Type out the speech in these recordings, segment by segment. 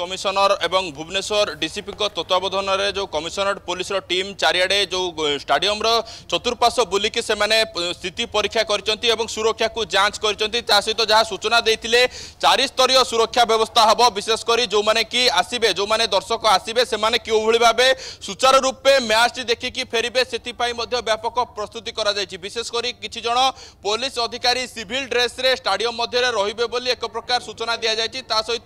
commissioner এবং Bhubaneswar DCP তত্ত্বাবধানের যে কমিশনরেট পুলিশর টিম চারিআড়ে যে স্টাডিয়মর চতুর্পার্শ্ব বুলিকি সে স্থিতি পরীক্ষা করছেন এবং সুরক্ষা যাঞ্চ করছেন তা সহ যা সূচনা দিয়ে চারিস্তরীয় সুরক্ষা ব্যবস্থা হব বিশেষ করে যে কি আসবে যে দর্শক আসবে সে কেউভাবে ভাবে সুচারুরূপে ম্যাচটি দেখি ফেরবে সেপাই ব্যাপক প্রস্তুতি করা যাই বিশেষ করে কিছু জন পুলিশ অধিকারী সিভিল ড্রেসে স্টাডিয়ম মধ্যে রহবে বলে এক প্রকার সূচনা দিয়া যাই তা সহ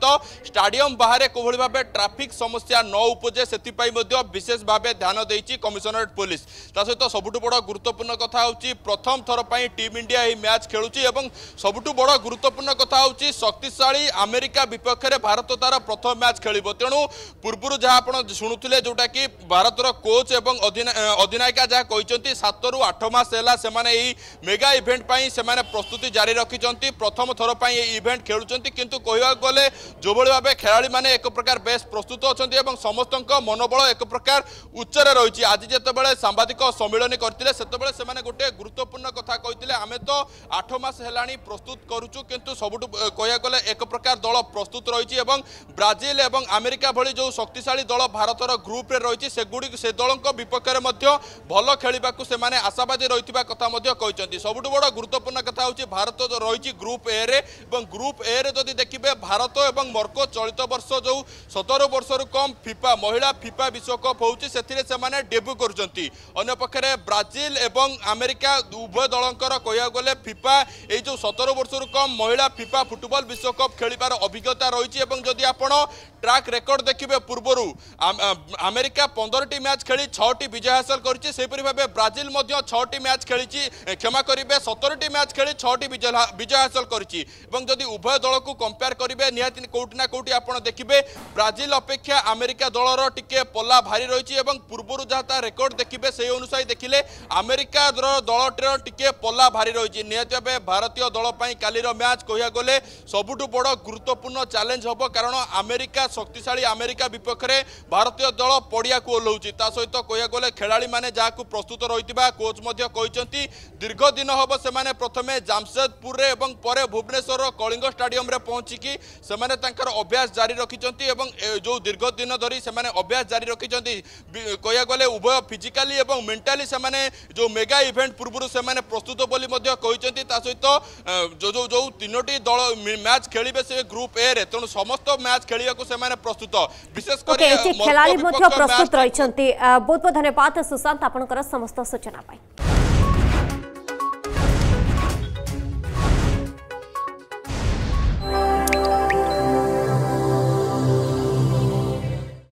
স্টাডিয়ম বাহার ଗାଁରେ କିଭଳି ଭାବେ ଟ୍ରାଫିକ୍ ସମସ୍ୟା ନ ଉପଜେ ସେଥିପାଇଁ ମଧ୍ୟ ବିଶେଷ ଭାବେ ଧ୍ୟାନ ଦେଇଛି କମିଶନରେଟ୍ ପୋଲିସ ତା ସହିତ ସବୁଠୁ ବଡ଼ ଗୁରୁତ୍ୱପୂର୍ଣ୍ଣ କଥା ହେଉଛି ପ୍ରଥମ ଥର ପାଇଁ ଟିମ୍ ଇଣ୍ଡିଆ ଏହି ମ୍ୟାଚ୍ ଖେଳୁଛି ଏବଂ ସବୁଠୁ ବଡ଼ ଗୁରୁତ୍ୱପୂର୍ଣ୍ଣ କଥା ହେଉଛି ଶକ୍ତିଶାଳୀ ଆମେରିକା ବିପକ୍ଷରେ ଭାରତ ତା'ର ପ୍ରଥମ ମ୍ୟାଚ୍ ଖେଳିବ ତେଣୁ ପୂର୍ବରୁ ଯାହା ଆପଣ ଶୁଣୁଥିଲେ ଯେଉଁଟାକି ଭାରତର କୋଚ୍ ଏବଂ ଅଧିନାୟିକା ଯାହା କହିଛନ୍ତି ସାତରୁ ଆଠ ମାସ ହେଲା ସେମାନେ ଏହି ମେଗା ଇଭେଣ୍ଟ ପାଇଁ ସେମାନେ ପ୍ରସ୍ତୁତି ଜାରି ରଖିଛନ୍ତି ପ୍ରଥମ ଥର ପାଇଁ ଏହି ଇଭେଣ୍ଟ ଖେଳୁଛନ୍ତି କିନ୍ତୁ କହିବାକୁ ଗଲେ ଯେଉଁଭଳି ଭାବେ ଖେଳାଳିମାନେ ମାନେ ଏକ ପ୍ରକାର ବେଶ୍ ପ୍ରସ୍ତୁତ ଅଛନ୍ତି ଏବଂ ସମସ୍ତଙ୍କ ମନୋବଳ ଏକ ପ୍ରକାର ଉଚ୍ଚରେ ରହିଛି ଆଜି ଯେତେବେଳେ ସାମ୍ବାଦିକ ସମ୍ମିଳନୀ କରିଥିଲେ ସେତେବେଳେ ସେମାନେ ଗୋଟିଏ ଗୁରୁତ୍ୱପୂର୍ଣ୍ଣ କଥା କହିଥିଲେ ଆମେ ତ ଆଠ ମାସ ହେଲାଣି ପ୍ରସ୍ତୁତ କରୁଛୁ କିନ୍ତୁ ସବୁଠୁ କହିବାକୁ ଗଲେ ଏକ ପ୍ରକାର ଦଳ ପ୍ରସ୍ତୁତ ରହିଛି ଏବଂ ବ୍ରାଜିଲ ଏବଂ ଆମେରିକା ଭଳି ଯେଉଁ ଶକ୍ତିଶାଳୀ ଦଳ ଭାରତର ଗ୍ରୁପ୍ରେ ରହିଛି ସେଗୁଡ଼ିକ ସେ ଦଳଙ୍କ ବିପକ୍ଷରେ ମଧ୍ୟ ଭଲ ଖେଳିବାକୁ ସେମାନେ ଆଶାବାଦୀ ରହିଥିବା କଥା ମଧ୍ୟ କହିଛନ୍ତି ସବୁଠୁ ବଡ଼ ଗୁରୁତ୍ୱପୂର୍ଣ୍ଣ କଥା ହେଉଛି ଭାରତ ରହିଛି ଗ୍ରୁପ୍ ଏରେ ଏବଂ ଗ୍ରୁପ୍ ଏରେ ଯଦି ଦେଖିବେ ଭାରତ ଏବଂ ମର୍କୋ ଚଳିତ ବର୍ଷ ବର୍ଷ ଯେଉଁ ସତର ବର୍ଷରୁ କମ୍ ଫିଫା ମହିଳା ଫିଫା ବିଶ୍ୱକପ୍ ହେଉଛି ସେଥିରେ ସେମାନେ ଡେବ୍ୟୁ କରୁଛନ୍ତି ଅନ୍ୟପକ୍ଷରେ ବ୍ରାଜିଲ ଏବଂ ଆମେରିକା ଉଭୟ ଦଳଙ୍କର କହିବାକୁ ଗଲେ ଫିଫା ଏଇ ଯେଉଁ ସତର ବର୍ଷରୁ କମ୍ ମହିଳା ଫିଫା ଫୁଟବଲ ବିଶ୍ୱକପ୍ ଖେଳିବାର ଅଭିଜ୍ଞତା ରହିଛି ଏବଂ ଯଦି ଆପଣ ট্রাক রেকর্ড দেখবে পূর্বর আমেরিকা পনেরটি ম্যাচ খেলি ছটি বিজয় হাসল করেছে সেইপরি ভাবে ব্রাজিল ছটি ম্যাচ খেলিছি ক্ষমা করবে সতরটি ম্যাচ খেলি ছটি বিজয় হাসল করেছি এবং যদি উভয় দলক কম্পেয়ার করবে নিহতি কোটি না কোটি আপনার দেখবে ব্রাজিল অপেক্ষা আমেরিকা দলর টিকে পল্লা ভারি রয়েছে এবং পূর্বর যা তা রেকর্ড দেখবে সেই অনুসারে দেখলে আমেরিকা দলটির টিকে পল্লা ভারি রয়েছে নিহতি ভাবে ভারতীয় দল কালির ম্যাচ কহিয়া গেলে সবুঠু বড় গুরুত্বপূর্ণ চ্যালেঞ্জ হব কারণ আমেরিকা শক্তিশালী আমেরিকা বিপক্ষে ভারতীয় দল পড়িয়াকু ওহ্লাউছি তা সহ কহিয়া গেলে খেলাড়ি মানে যা প্রস্তুত রয়েছে কোচ কিন্তু দীর্ঘদিন হব সে প্রথমে জামশেদপুরে এবং পরে ভুবনেশ্বর কলিঙ্গ স্টাডিয়মে পৌঁছিকি সে তাঁর অভ্যাস জারি রাখি এবং যে দীর্ঘদিন ধর সে অভ্যাস জারি রাখি কহিয়া গেলে উভয় ফিজিকালি এবং মেন্টালি সে যে মেগা ইভেন্ট পূর্ব সে প্রস্তুত বলে কিন্তু তা সহ যে তিনোটি দল ম্যাচ খেলবে সে গ্রুপ এ রে তেমন সমস্ত ম্যাচ খেলা ସେମାନେ ପ୍ରସ୍ତୁତ ବିଶେଷ କରି ଖେଳାଳି ମଧ୍ୟ ପ୍ରସ୍ତୁତ ରହିଛନ୍ତି ବହୁତ ବହୁତ ଧନ୍ୟବାଦ ସୁଶାନ୍ତ ଆପଣଙ୍କର ସମସ୍ତ ସୂଚନା ପାଇଁ